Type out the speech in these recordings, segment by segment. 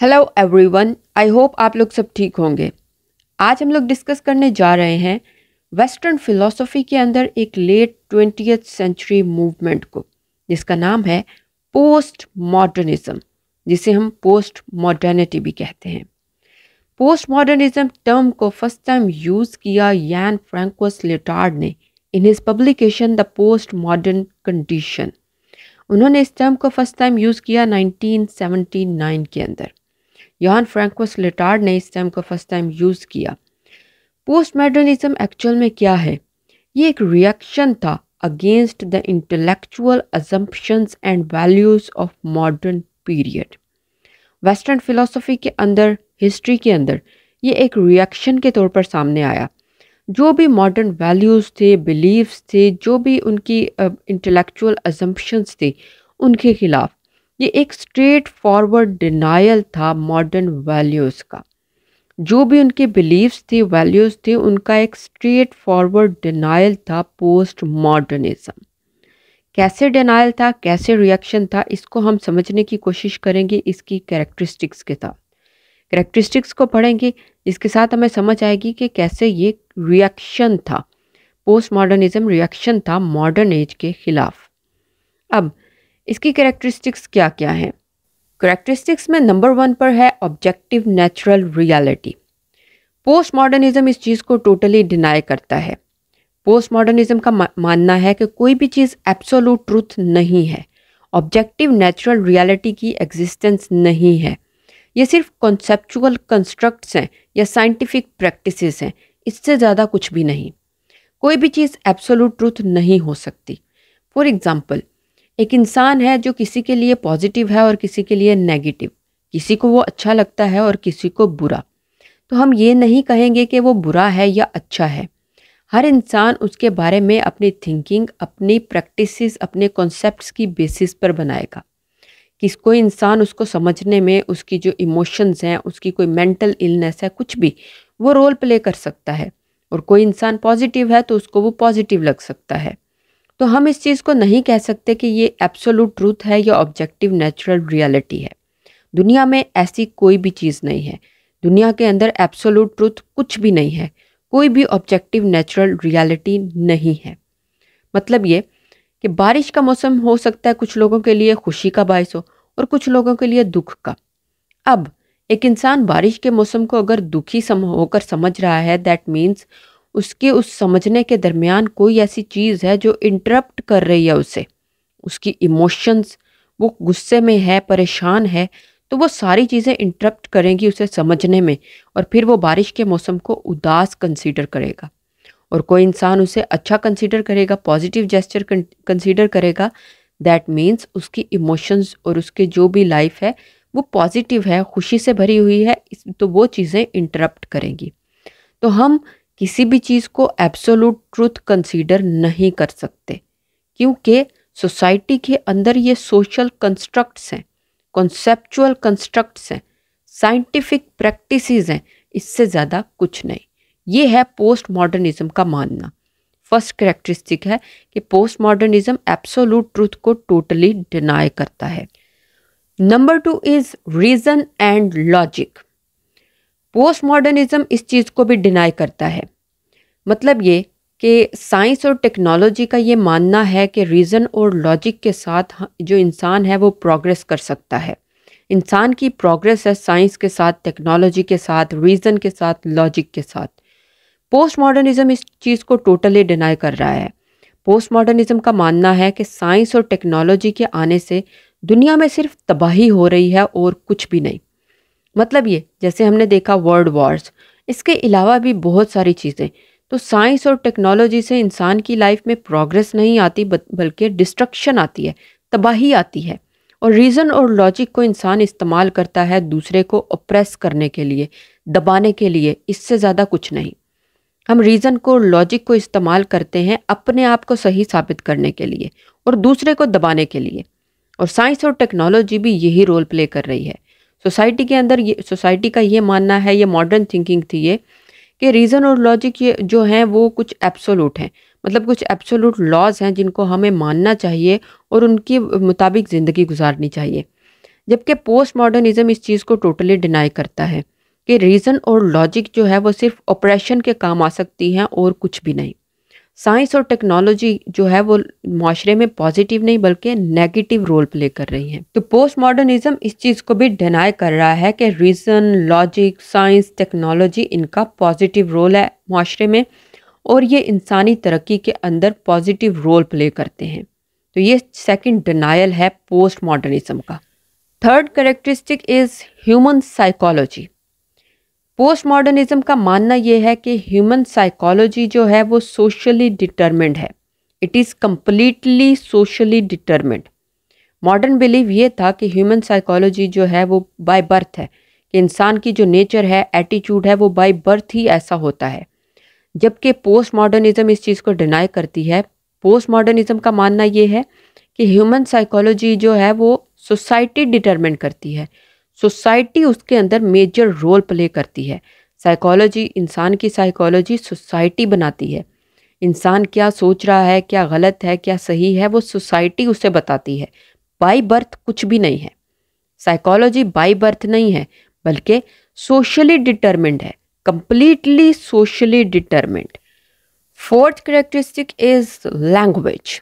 Hello everyone I hope आप लोग सब ठीक होंगे आज हम लोग डिस्कस करने जा रहे हैं वेस्टर्न फिलोसफी के अंदर एक लेट ट्वेंटी सेंचुरी मूवमेंट को जिसका नाम है पोस्ट मॉडर्निज़्म जिसे हम पोस्ट मॉडर्निटी भी कहते हैं पोस्ट मॉडर्निज़म टर्म को फर्स्ट टाइम यूज़ किया यान फ्रैंकोस लिटार्ड ने in his publication the post modern condition उन्होंने इस टर्म को फर्स्ट टाइम यूज़ किया 1979 के अंदर यहान फ्रैंकोस लिटार्ड ने इस टर्म को फर्स्ट टाइम यूज़ किया पोस्ट मॉडर्निज्म एक्चुअल में क्या है ये एक रिएक्शन था against the intellectual assumptions and values of modern period western philosophy के अंदर हिस्ट्री के अंदर ये एक रिएक्शन के तौर पर सामने आया जो भी मॉडर्न वैल्यूज़ थे बिलीव्स थे जो भी उनकी इंटेलेक्चुअल अजम्पशंस थे उनके खिलाफ ये एक स्ट्रेट फॉरवर्ड डिनाइल था मॉडर्न वैल्यूज़ का जो भी उनके बिलीव्स थे वैल्यूज़ थे उनका एक स्ट्रेट फॉरवर्ड डिनाइल था पोस्ट मॉडर्निज़म कैसे डिनाइल था कैसे रिएक्शन था इसको हम समझने की कोशिश करेंगे इसकी कैरेक्टरिस्टिक्स के साथ करेक्टरिस्टिक्स को पढ़ेंगे इसके साथ हमें समझ आएगी कि कैसे ये रिएक्शन था पोस्ट मॉडर्निज़म रिएक्शन था मॉडर्न एज के ख़िलाफ़ अब इसकी करेक्टरिस्टिक्स क्या क्या हैं करेक्टरिस्टिक्स में नंबर वन पर है objective natural reality post modernism इस चीज़ को टोटली डिनाई करता है पोस्ट मॉडर्निज़म का मानना है कि कोई भी चीज़ एब्सोलूट ट्रूथ नहीं है ऑब्जेक्टिव नेचुरल रियलिटी की एग्जिस्टेंस नहीं है ये सिर्फ कॉन्सेप्चुअल कंस्ट्रक्ट्स हैं या साइंटिफिक प्रैक्टिसेस हैं इससे ज़्यादा कुछ भी नहीं कोई भी चीज़ एब्सोलूट ट्रूथ नहीं हो सकती फॉर एग्ज़ाम्पल एक इंसान है जो किसी के लिए पॉजिटिव है और किसी के लिए नेगेटिव किसी को वो अच्छा लगता है और किसी को बुरा तो हम ये नहीं कहेंगे कि वो बुरा है या अच्छा है हर इंसान उसके बारे में अपनी थिंकिंग अपनी प्रैक्टिसेस अपने कॉन्सेप्ट्स की बेसिस पर बनाएगा किस कोई इंसान उसको समझने में उसकी जो इमोशंस हैं उसकी कोई मेंटल इलनेस है कुछ भी वो रोल प्ले कर सकता है और कोई इंसान पॉजिटिव है तो उसको वो पॉजिटिव लग सकता है तो हम इस चीज़ को नहीं कह सकते कि ये एब्सोलूट ट्रूथ है या ऑब्जेक्टिव नेचुरल रियलिटी है दुनिया में ऐसी कोई भी चीज़ नहीं है दुनिया के अंदर एब्सोलूट ट्रूथ कुछ भी नहीं है कोई भी ऑब्जेक्टिव नेचुरल रियलिटी नहीं है मतलब ये कि बारिश का मौसम हो सकता है कुछ लोगों के लिए खुशी का बायस हो और कुछ लोगों के लिए दुख का अब एक इंसान बारिश के मौसम को अगर दुखी सम होकर समझ रहा है दैट मीन्स उसके उस समझने के दरमियान कोई ऐसी चीज़ है जो इंटरप्ट कर रही है उसे उसकी इमोशंस वो गुस्से में है परेशान है तो वो सारी चीज़ें इंटरप्ट करेंगी उसे समझने में और फिर वो बारिश के मौसम को उदास कंसीडर करेगा और कोई इंसान उसे अच्छा कंसीडर करेगा पॉजिटिव जेस्चर कंसीडर करेगा दैट मीन्स उसकी इमोशंस और उसके जो भी लाइफ है वो पॉजिटिव है खुशी से भरी हुई है तो वो चीज़ें इंटरप्ट करेंगी तो हम किसी भी चीज़ को एब्सोलूट ट्रूथ कंसीडर नहीं कर सकते क्योंकि सोसाइटी के अंदर ये सोशल कंस्ट्रक्ट्स हैं कॉन्सेप्चुअल कंस्ट्रक्ट्स हैं साइंटिफिक प्रैक्टिसेस हैं इससे ज़्यादा कुछ नहीं ये है पोस्ट मॉडर्निज़म का मानना फर्स्ट करेक्टरिस्टिक है कि पोस्ट मॉडर्निज़म एब्सोलूट ट्रूथ को टोटली डिनाई करता है number two is reason and logic post modernism इस चीज़ को भी डिनाई करता है मतलब ये कि साइंस और टेक्नोलॉजी का ये मानना है कि रीज़न और लॉजिक के साथ जो इंसान है वो प्रोग्रेस कर सकता है इंसान की प्रोग्रेस है साइंस के साथ टेक्नोलॉजी के साथ रीज़न के साथ लॉजिक के साथ पोस्ट मॉडर्निज़म इस चीज़ को टोटली डिनाई कर रहा है पोस्ट मॉडर्निज़म का मानना है कि साइंस और टेक्नोलॉजी के आने से दुनिया में सिर्फ तबाही हो रही है और कुछ भी नहीं मतलब ये जैसे हमने देखा वर्ल्ड वॉर्स इसके अलावा भी बहुत सारी चीज़ें तो साइंस और टेक्नोलॉजी से इंसान की लाइफ में प्रोग्रेस नहीं आती बल्कि डिस्ट्रक्शन आती है तबाही आती है और रीज़न और लॉजिक को इंसान इस्तेमाल करता है दूसरे को अप्रेस करने के लिए दबाने के लिए इससे ज़्यादा कुछ नहीं हम रीज़न को लॉजिक को इस्तेमाल करते हैं अपने आप को सही साबित करने के लिए और दूसरे को दबाने के लिए और साइंस और टेक्नोलॉजी भी यही रोल प्ले कर रही है सोसाइटी के अंदर ये सोसाइटी का ये मानना है ये मॉडर्न थिंकिंग थी ये कि रीज़न और लॉजिक ये जो हैं वो कुछ एब्सोलूट हैं मतलब कुछ एब्सोलूट लॉज हैं जिनको हमें मानना चाहिए और उनके मुताबिक ज़िंदगी गुजारनी चाहिए जबकि पोस्ट मॉडर्निज़म इस चीज़ को टोटली डिनाई करता है कि रीज़न और लॉजिक जो है वो सिर्फ ऑपरेशन के काम आ सकती हैं और कुछ भी नहीं साइंस और टेक्नोलॉजी जो है वो माशरे में पॉजिटिव नहीं बल्कि नेगेटिव रोल प्ले कर रही हैं तो पोस्ट मॉडर्निज्म इस चीज़ को भी डिनाई कर रहा है कि रीज़न लॉजिक साइंस टेक्नोलॉजी इनका पॉजिटिव रोल है माशरे में और ये इंसानी तरक्की के अंदर पॉजिटिव रोल प्ले करते हैं तो ये सेकेंड डिनाइल है पोस्ट मॉडर्निज्म का third characteristic is human psychology post modernism का मानना यह है कि ह्यूमन साइकोलॉजी जो है वो सोशली डिटर्मेंड है it is completely socially determined modern believe ये था कि ह्यूमन साइकोलॉजी जो है वो बाय बर्थ है कि इंसान की जो नेचर है एटीट्यूड है वो बाय बर्थ ही ऐसा होता है जबकि पोस्ट मॉडर्निज़म इस चीज़ को डिनाई करती है पोस्ट मॉडर्निज़म का मानना ये है कि ह्यूमन साइकोलॉजी जो है वो सोसाइटी डिटर्मेंट करती है सोसाइटी उसके अंदर मेजर रोल प्ले करती है साइकोलॉजी इंसान की साइकोलॉजी सोसाइटी बनाती है इंसान क्या सोच रहा है क्या गलत है क्या सही है वो सोसाइटी उसे बताती है बाई बर्थ कुछ भी नहीं है साइकोलॉजी बाई बर्थ नहीं है बल्कि सोशली डिटर्मेंट है completely socially determined fourth characteristic is language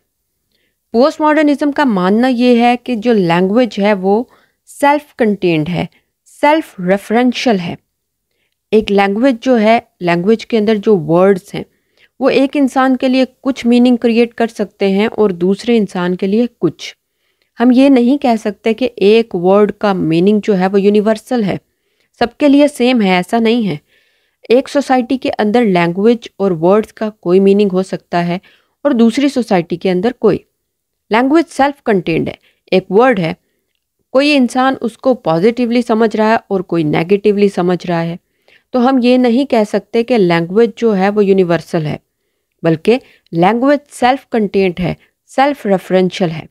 post modernism का मानना ये है कि जो लैंग्वेज है वो सेल्फ कंटेंड है सेल्फ रेफरेंशियल है एक लैंग्वेज जो है लैंग्वेज के अंदर जो वर्ड्स हैं वो एक इंसान के लिए कुछ मीनिंग क्रिएट कर सकते हैं और दूसरे इंसान के लिए कुछ हम ये नहीं कह सकते कि एक वर्ड का मीनिंग जो है वो यूनिवर्सल है सबके लिए सेम है ऐसा नहीं है एक सोसाइटी के अंदर लैंग्वेज और वर्ड्स का कोई मीनिंग हो सकता है और दूसरी सोसाइटी के अंदर कोई लैंग्वेज सेल्फ कंटेंड है एक वर्ड है कोई इंसान उसको पॉजिटिवली समझ रहा है और कोई नेगेटिवली समझ रहा है तो हम ये नहीं कह सकते कि लैंग्वेज जो है वो यूनिवर्सल है बल्कि लैंग्वेज सेल्फ कंटेंट है सेल्फ रेफरेंशियल है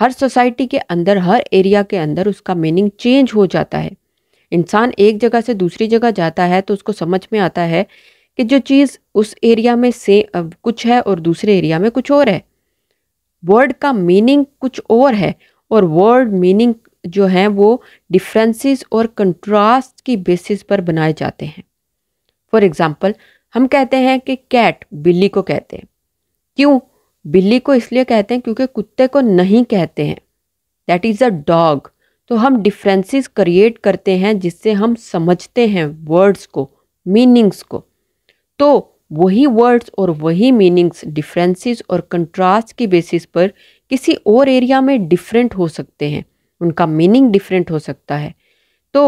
हर सोसाइटी के अंदर हर एरिया के अंदर उसका मीनिंग चेंज हो जाता है इंसान एक जगह से दूसरी जगह जाता है तो उसको समझ में आता है कि जो चीज़ उस एरिया में से कुछ है और दूसरे एरिया में कुछ और है वर्ड का मीनिंग कुछ और है और वर्ड मीनिंग जो हैं वो डिफरेंसेस और कंट्रास्ट की बेसिस पर बनाए जाते हैं फॉर एग्ज़ाम्पल हम कहते हैं कि कैट बिल्ली को कहते हैं क्यों बिल्ली को इसलिए कहते हैं क्योंकि कुत्ते को नहीं कहते हैं दैट इज़ अ डॉग तो हम डिफरेंसेस क्रिएट करते हैं जिससे हम समझते हैं वर्ड्स को मीनिंग्स को तो वही वर्ड्स और वही मीनिंग्स डिफरेंसेस और कंट्रास्ट की बेसिस पर किसी और एरिया में डिफरेंट हो सकते हैं उनका मीनिंग डिफरेंट हो सकता है तो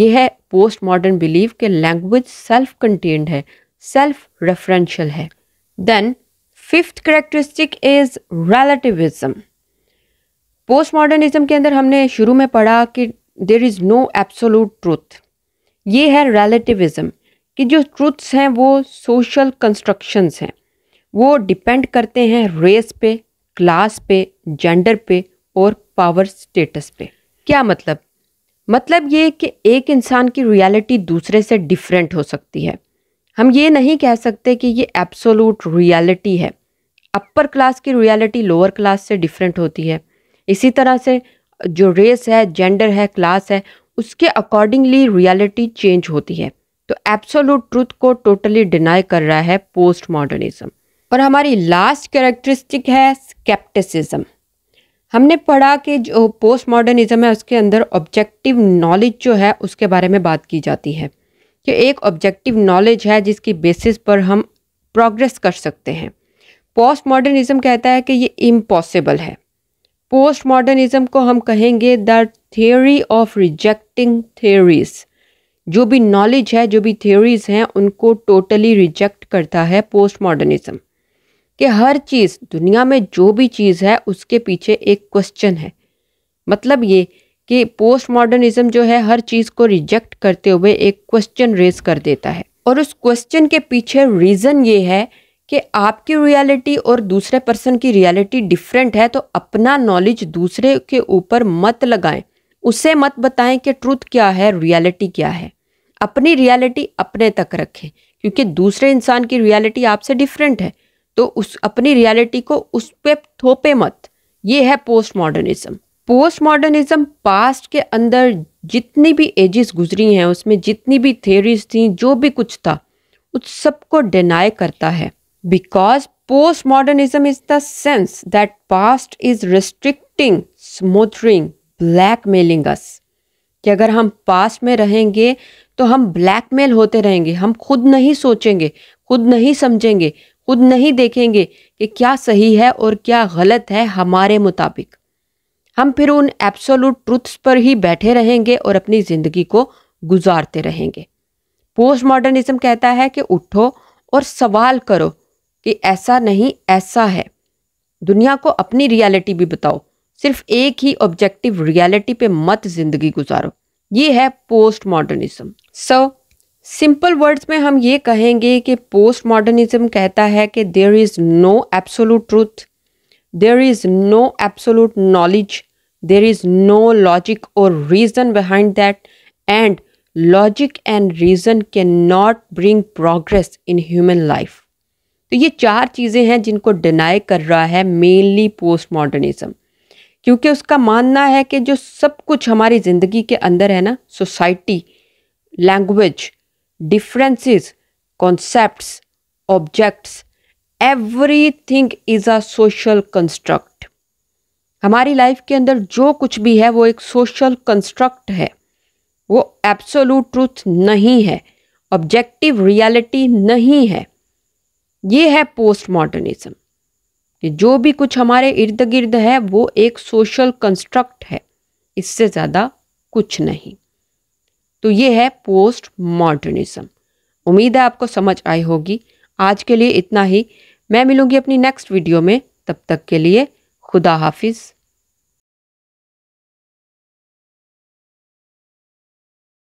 ये है पोस्ट मॉडर्न बिलीव के लैंग्वेज सेल्फ कंटेंड है सेल्फ रेफरेंशियल है then fifth characteristic is relativism post modernism के अंदर हमने शुरू में पढ़ा कि there is no absolute truth ये है रेलेटिविज्म कि जो ट्रूथ्स हैं वो सोशल कंस्ट्रक्शंस हैं वो डिपेंड करते हैं रेस पे क्लास पे जेंडर पे और पावर स्टेटस पे क्या मतलब मतलब ये कि एक इंसान की रियलिटी दूसरे से डिफरेंट हो सकती है हम ये नहीं कह सकते कि ये एब्सोलूट रियलिटी है अपर क्लास की रियलिटी लोअर क्लास से डिफरेंट होती है इसी तरह से जो रेस है जेंडर है क्लास है उसके अकॉर्डिंगली रियलिटी चेंज होती है तो एब्सोलूट ट्रूथ को टोटली डिनाई कर रहा है पोस्ट मॉडर्निज्म और हमारी लास्ट कैरेक्टरिस्टिक है स्केप्टिसिज्म हमने पढ़ा कि जो पोस्ट मॉडर्निज़म है उसके अंदर ऑब्जेक्टिव नॉलेज जो है उसके बारे में बात की जाती है कि एक ऑब्जेक्टिव नॉलेज है जिसकी बेसिस पर हम प्रोग्रेस कर सकते हैं पोस्ट मॉडर्निज़म कहता है कि ये इम्पॉसिबल है पोस्ट मॉडर्निज़म को हम कहेंगे the theory of rejecting theories जो भी नॉलेज है जो भी थियोरीज़ हैं उनको टोटली रिजेक्ट करता है पोस्ट मॉडर्निज़म कि हर चीज़ दुनिया में जो भी चीज़ है उसके पीछे एक क्वेश्चन है मतलब ये कि पोस्ट मॉडर्निज्म जो है हर चीज़ को रिजेक्ट करते हुए एक क्वेश्चन रेज कर देता है और उस क्वेश्चन के पीछे रीज़न ये है कि आपकी रियलिटी और दूसरे पर्सन की रियलिटी डिफरेंट है तो अपना नॉलेज दूसरे के ऊपर मत लगाएं उसे मत बताएं कि ट्रूथ क्या है रियलिटी क्या है अपनी रियलिटी अपने तक रखें क्योंकि दूसरे इंसान की रियलिटी आपसे डिफरेंट है तो उस अपनी रियलिटी को उस पर थोपे मत ये है post modernism post modernism past के अंदर जितनी भी एजेस गुजरी हैं उसमें जितनी भी थेरीज थी जो भी कुछ था उस सबको डिनाई करता है because post modernism is the sense that past is restricting smothering blackmailing us कि अगर हम पास्ट में रहेंगे तो हम ब्लैकमेल होते रहेंगे हम खुद नहीं सोचेंगे खुद नहीं समझेंगे खुद नहीं देखेंगे कि क्या सही है और क्या गलत है हमारे मुताबिक हम फिर उन एब्सोलूट ट्रुथ्स पर ही बैठे रहेंगे और अपनी ज़िंदगी को गुजारते रहेंगे पोस्ट मॉडर्निज्म कहता है कि उठो और सवाल करो कि ऐसा नहीं ऐसा है दुनिया को अपनी रियलिटी भी बताओ सिर्फ एक ही ऑब्जेक्टिव रियलिटी पे मत जिंदगी गुजारो ये है post modernism so so, simple words में हम ये कहेंगे कि पोस्ट मॉडर्निज्म कहता है कि there is no absolute truth there is no absolute knowledge there is no logic और reason behind that and logic and reason can not bring progress in human life तो ये चार चीज़ें हैं जिनको डिनाई कर रहा है मेनली पोस्ट मॉडर्निज़म क्योंकि उसका मानना है कि जो सब कुछ हमारी ज़िंदगी के अंदर है ना society language differences, concepts, objects, everything is a social construct. हमारी लाइफ के अंदर जो कुछ भी है वो एक सोशल कंस्ट्रक्ट है वो एब्सोलूट ट्रूथ नहीं है ऑब्जेक्टिव रियलिटी नहीं है ये है पोस्ट मॉडर्निज्म जो भी कुछ हमारे इर्द गिर्द है वो एक सोशल कंस्ट्रक्ट है इससे ज़्यादा कुछ नहीं तो ये है पोस्ट मॉडर्निज्म उम्मीद है आपको समझ आई होगी आज के लिए इतना ही मैं मिलूंगी अपनी नेक्स्ट वीडियो में तब तक के लिए खुदा हाफिज़